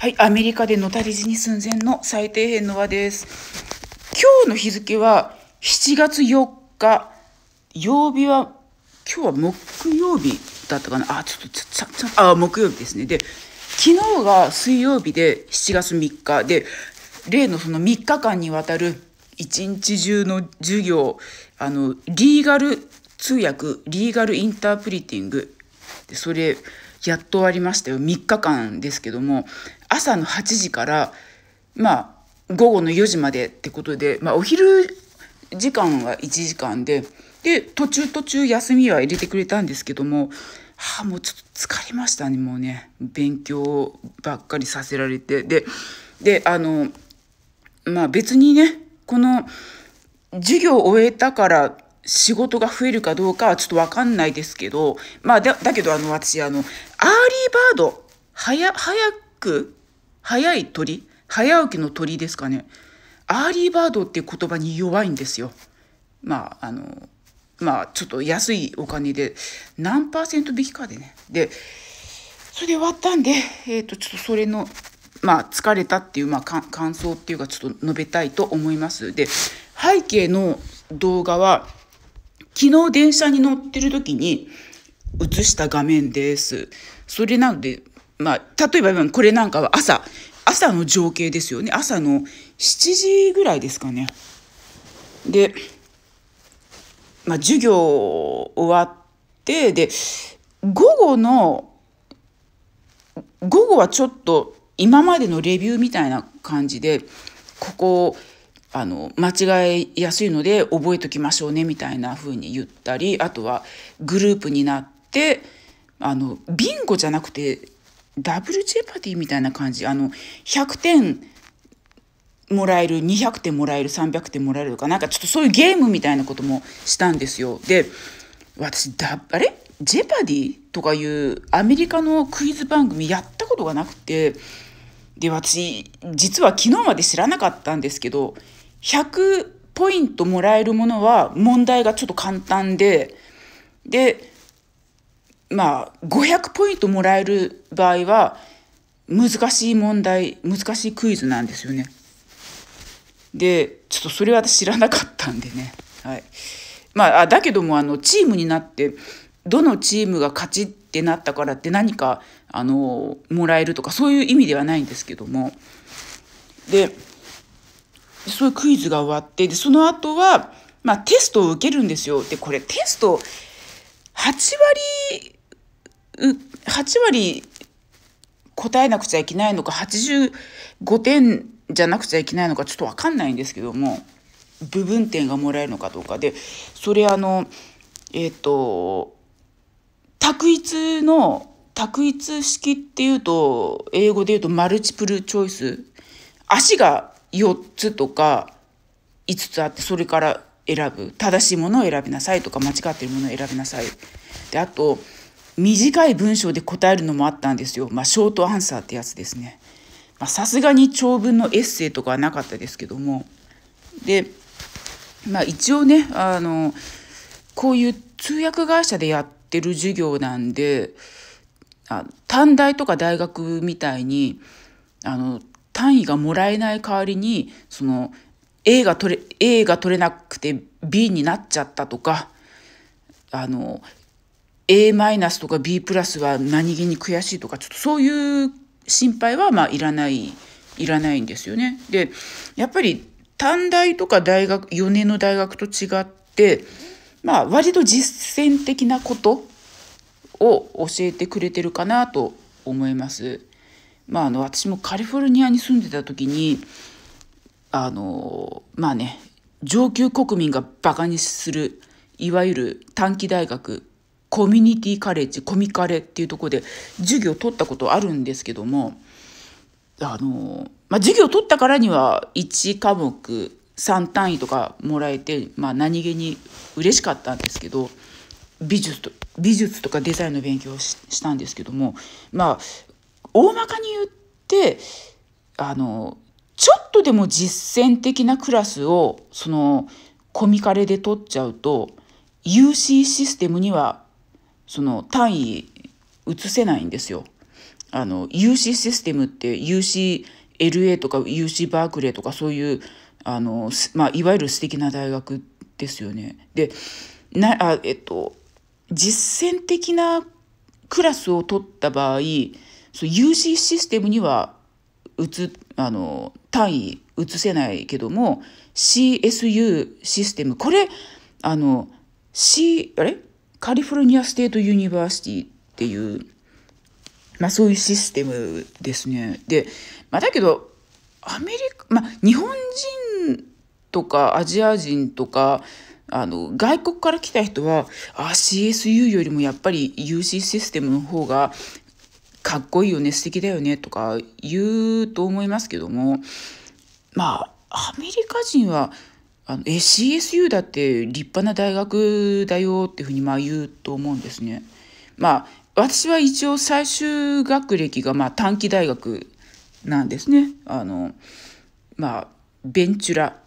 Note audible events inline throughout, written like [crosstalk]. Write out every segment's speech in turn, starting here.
はい、アメリカでのたり死に寸前の最底辺の輪です。今日の日付は7月4日、曜日は、今日は木曜日だったかな。あ、ちょっと、ちゃ、ちゃ、あ、木曜日ですね。で、昨日が水曜日で7月3日で、例のその3日間にわたる一日中の授業、あの、リーガル通訳、リーガルインタープリティング、でそれ、やっと終わりましたよ。3日間ですけども、朝の8時から、まあ、午後の4時までってことで、まあ、お昼時間は1時間で、で、途中途中休みは入れてくれたんですけども、はあ、もうちょっと疲れましたね、もうね。勉強ばっかりさせられて。で、で、あの、まあ別にね、この、授業を終えたから仕事が増えるかどうかはちょっとわかんないですけど、まあだ、だけどあの、私、あの、アーリーバード、早、早く早い鳥早起きの鳥ですかねアーリーバードっていう言葉に弱いんですよ。まああのまあちょっと安いお金で何パーセント引きかでね。でそれで終わったんで、えーと、ちょっとそれのまあ、疲れたっていう、まあ、感想っていうかちょっと述べたいと思います。で背景の動画は昨日電車に乗ってる時に映した画面です。それなのでまあ、例えばこれなんかは朝、朝の情景ですよね。朝の7時ぐらいですかね。で、まあ、授業終わって、で、午後の、午後はちょっと今までのレビューみたいな感じで、ここ、あの間違えやすいので覚えときましょうねみたいな風に言ったりあとはグループになってあのビンゴじゃなくてダブルジェパティみたいな感じ。あの、100点もらえる、200点もらえる、300点もらえるとか、なんかちょっとそういうゲームみたいなこともしたんですよ。で、私、だ、あれジェパディとかいうアメリカのクイズ番組やったことがなくて、で、私、実は昨日まで知らなかったんですけど、100ポイントもらえるものは問題がちょっと簡単で、で、まあ、500ポイントもらえる場合は、難しい問題、難しいクイズなんですよね。で、ちょっとそれは私知らなかったんでね。はい。まあ、だけども、あの、チームになって、どのチームが勝ちってなったからって何か、あの、もらえるとか、そういう意味ではないんですけども。で、そういうクイズが終わって、で、その後は、まあ、テストを受けるんですよ。で、これテスト、8割8割答えなくちゃいけないのか85点じゃなくちゃいけないのかちょっと分かんないんですけども部分点がもらえるのかどうかでそれあのえっ、ー、と択一の択一式っていうと英語で言うとマルチプルチョイス足が4つとか5つあってそれから選ぶ正しいものを選びなさいとか間違ってるものを選びなさいであと短い文章で答えるのもあったんですよ。まあ、ショートアンサーってやつですね。さすがに長文のエッセイとかはなかったですけども。で、まあ、一応ね、あの、こういう通訳会社でやってる授業なんで、あ短大とか大学みたいに、あの、単位がもらえない代わりに、その、A が取れ、A が取れなくて B になっちゃったとか、あの、A マイナスとか B プラスは何気に悔しいとかちょっとそういう心配はまあいらないいらないんですよね。でやっぱり短大とか大学4年の大学と違ってまあ割と実践的なことを教えてくれてるかなと思います。まあ、あの私もカリフォルニアに住んでた時にあのまあね上級国民がバカにするいわゆる短期大学コミュニティカレッジコミカレっていうとこで授業を取ったことあるんですけどもあの、まあ、授業を取ったからには1科目3単位とかもらえて、まあ、何気に嬉しかったんですけど美術と美術とかデザインの勉強をしたんですけどもまあ大まかに言ってあのちょっとでも実践的なクラスをそのコミカレで取っちゃうと UC システムにはその単位移せないんですよ。あの UC システムって UCLA とか UC バークレーとかそういうあの、まあ、いわゆる素敵な大学ですよね。でなあ、えっと、実践的なクラスを取った場合その UC システムには移あの単位移せないけども CSU システムこれあの C あれカリフォルニア・ステート・ユニバーシティっていう、まあ、そういうシステムですね。で、まあ、だけどアメリカ、まあ、日本人とかアジア人とかあの外国から来た人はあ CSU よりもやっぱり UC システムの方がかっこいいよね素敵だよねとか言うと思いますけどもまあアメリカ人はあの、え、CSU だって立派な大学だよっていうふうにまあ言うと思うんですね。まあ、私は一応最終学歴がまあ短期大学なんですね。あの、まあ、ベンチュラ、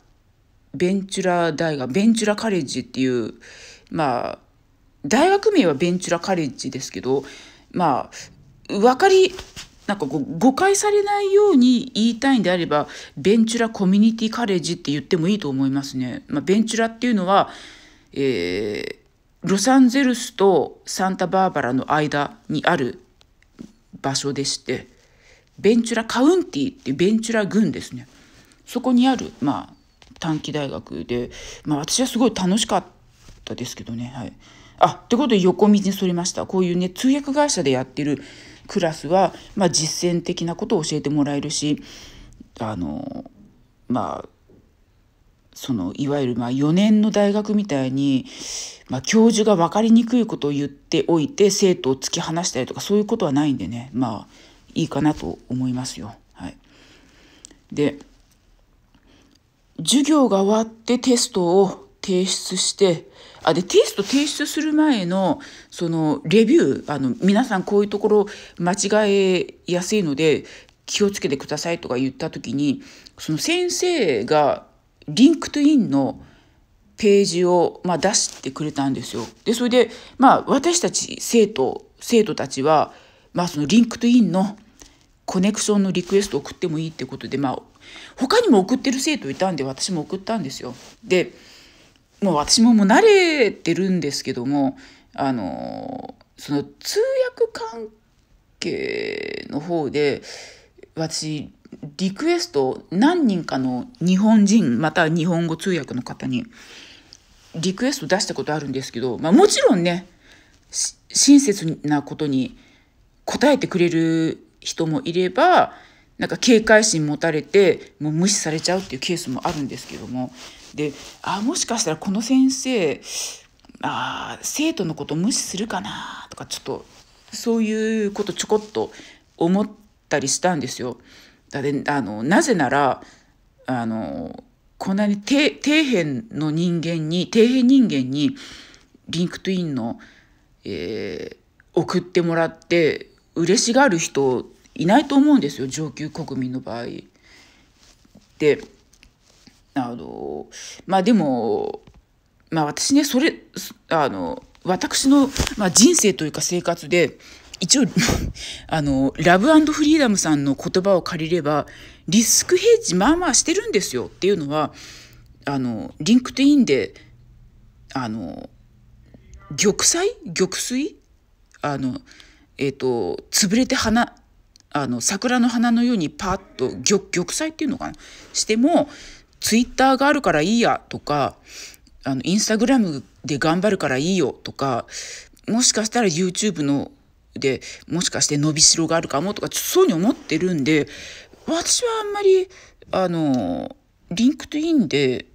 ベンチュラ大学、ベンチュラカレッジっていう、まあ、大学名はベンチュラカレッジですけど、まあ、分かりなんかこう誤解されないように言いたいんであればベンチュラコミュニティカレッジって言ってもいいと思いますね。まあ、ベンチュラっていうのは、えー、ロサンゼルスとサンタバーバラの間にある場所でしてベンチュラカウンティっていうベンチュラ郡ですね。そこにある、まあ、短期大学で、まあ、私はすごい楽しかったですけどね。はい、あってことで横道にそれましたこういうね通訳会社でやってるクラスは、まあ、実践的なことを教えてもらえるしあのまあそのいわゆるまあ4年の大学みたいに、まあ、教授が分かりにくいことを言っておいて生徒を突き放したりとかそういうことはないんでねまあいいかなと思いますよ。はい、で授業が終わってテストを提出して、あ、で、テスト提出する前の、その、レビュー、あの、皆さんこういうところ間違えやすいので、気をつけてくださいとか言った時に、その先生が、リンクトインのページを、まあ、出してくれたんですよ。で、それで、まあ、私たち生徒、生徒たちは、まあ、そのリンクトインのコネクションのリクエスト送ってもいいってことで、まあ、他にも送ってる生徒いたんで私も送ったんですよ。でもう私ももう慣れてるんですけどもあのその通訳関係の方で私リクエスト何人かの日本人また日本語通訳の方にリクエスト出したことあるんですけど、まあ、もちろんね親切なことに答えてくれる人もいればなんか警戒心持たれてもう無視されちゃうっていうケースもあるんですけどもであもしかしたらこの先生あ生徒のこと無視するかなとかちょっとそういうことちょこっと思ったりしたんですよ。だであのなぜならあのこんなに底辺の人間に底辺人間にリンクトインの、えー、送ってもらって嬉しがる人いないと思うんですよ上級国民の場合。であの、まあでも、まあ私ね、それ、あの、私の、まあ、人生というか生活で、一応、[laughs] あの、ラブフリーダムさんの言葉を借りれば、リスクヘッジまあまあしてるんですよっていうのは、あの、リンクトインで、あの、玉砕玉水あの、えっ、ー、と、潰れて花、あの、桜の花のようにパッと玉、玉砕っていうのかなしても、ツイッターがあるからいいやとか、あの、インスタグラムで頑張るからいいよとか、もしかしたら YouTube ので、もしかして伸びしろがあるかもとか、そういうふうに思ってるんで、私はあんまり、あの、リンクトインで、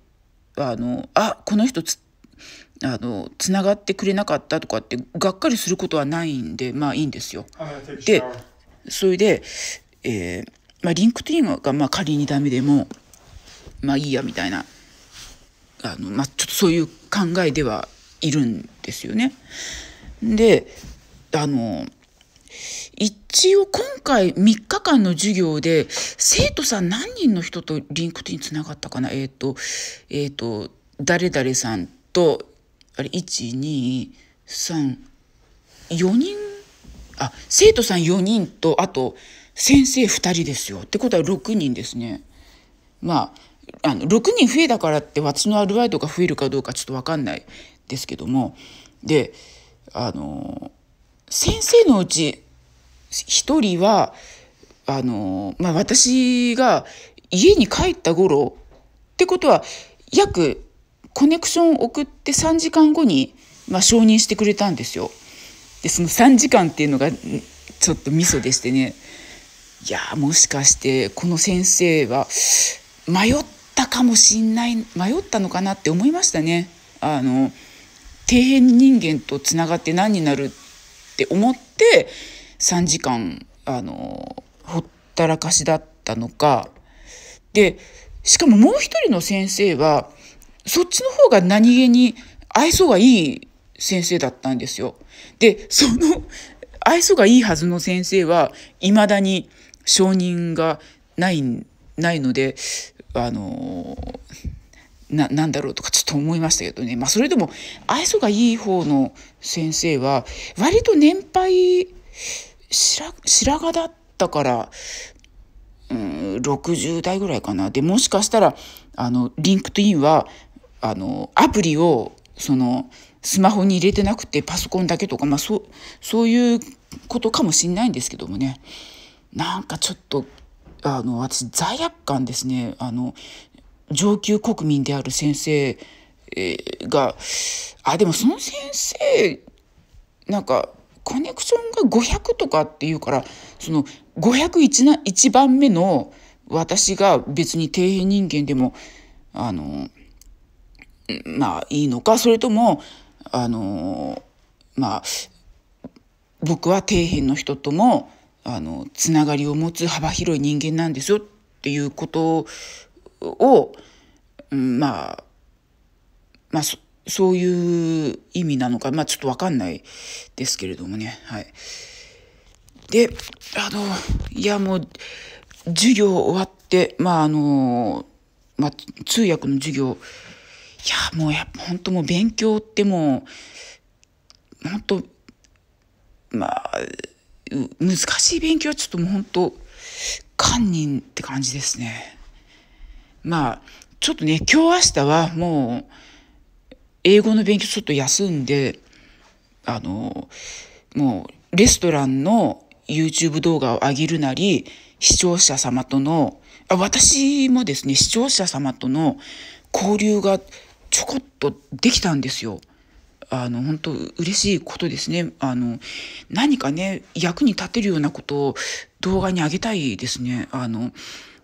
あの、あ、この人つ、あの、つながってくれなかったとかって、がっかりすることはないんで、まあいいんですよ。で、それで、えー、まあ、リンクトインが、まあ、仮にダメでも、まあいいやみたいなあの、まあ、ちょっとそういう考えではいるんですよね。であの一応今回3日間の授業で生徒さん何人の人とリンクトにつながったかなえっ、ー、とえっ、ー、と誰々さんとあれ1234人あ生徒さん4人とあと先生2人ですよってことは6人ですね。まああの6人増えたからって私のアルバイトが増えるかどうかちょっと分かんないですけどもであの先生のうち1人はあの、まあ、私が家に帰った頃ってことは約コネクション送って3時間後に、まあ、承認してくれたんですよ。でその3時間っていうのがちょっとミソでしてねいやもしかしてこの先生は迷っったかもしんない迷ったのかなって思いましたね。あの底辺人間とつながって何になるって思って3時間あのほったらかしだったのかでしかももう一人の先生はそっちの方が何気に愛想がいい先生だったんですよ。でその愛想がいいはずの先生はいまだに承認がないないのであのななんだろうとかちょっと思いましたけどね、まあ、それでも愛想がいい方の先生は割と年配白白髪だったから、うん、60代ぐらいかなでもしかしたらあのリンクトインはあのアプリをそのスマホに入れてなくてパソコンだけとか、まあ、そそういうことかもしんないんですけどもねなんかちょっとぱあの私罪悪感ですねあの上級国民である先生があでもその先生なんかコネクションが500とかっていうからその501な1番目の私が別に底辺人間でもあのまあいいのかそれともあのまあ僕は底辺の人ともあのつながりを持つ幅広い人間なんですよっていうことを、うん、まあまあそそういう意味なのかまあちょっとわかんないですけれどもねはい。であのいやもう授業終わってまああの、まあ、通訳の授業いやもうや本当もう勉強ってもう本当まあ難しい勉強はちょっともう本当堪忍って感じですね。まあ、ちょっとね、今日明日はもう、英語の勉強ちょっと休んで、あの、もう、レストランの YouTube 動画を上げるなり、視聴者様との、あ私もですね、視聴者様との交流がちょこっとできたんですよ。あの、本当嬉しいことですね。あの、何かね、役に立てるようなことを動画に上げたいですね。あの、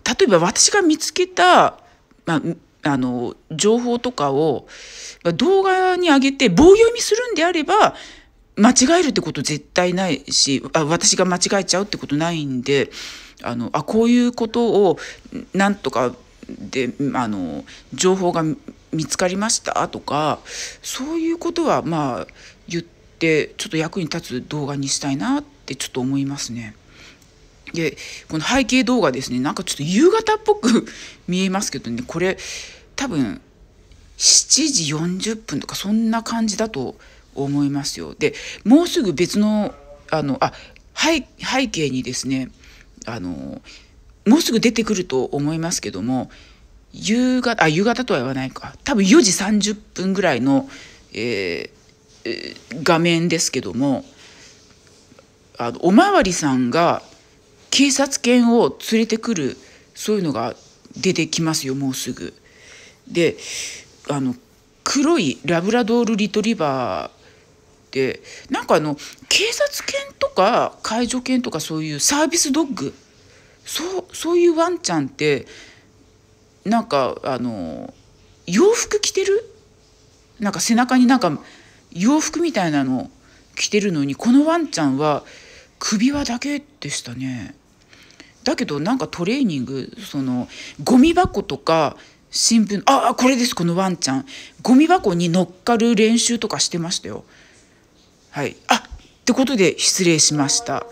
例えば私が見つけた、まあ、あの、情報とかを動画に上げて棒読みするんであれば、間違えるってこと絶対ないしあ、私が間違えちゃうってことないんで、あの、あ、こういうことをなんとかで、あの、情報が見つかりましたとかそういうことはまあ言ってちょっと役に立つ動画にしたいなってちょっと思いますね。でこの背景動画ですねなんかちょっと夕方っぽく [laughs] 見えますけどねこれ多分7時40分とかそんな感じだと思いますよ。でもうすぐ別のあのあ背背景にですねあのもうすぐ出てくると思いますけども夕方、あ、夕方とは言わないか。多分4時30分ぐらいの、えーえー、画面ですけども、あの、おまわりさんが警察犬を連れてくる、そういうのが出てきますよ、もうすぐ。で、あの、黒いラブラドールリトリバー、っなんかあの警察犬とか介助犬とかそういうサービスドッグそうそういうワンちゃんってなんかあの洋服着てるなんか背中になんか洋服みたいなの着てるのにこのワンちゃんは首輪だけでしたね。だけどなんかトレーニングそのゴミ箱とか新聞ああこれですこのワンちゃんゴミ箱に乗っかる練習とかしてましたよ。はい、あってことで失礼しました。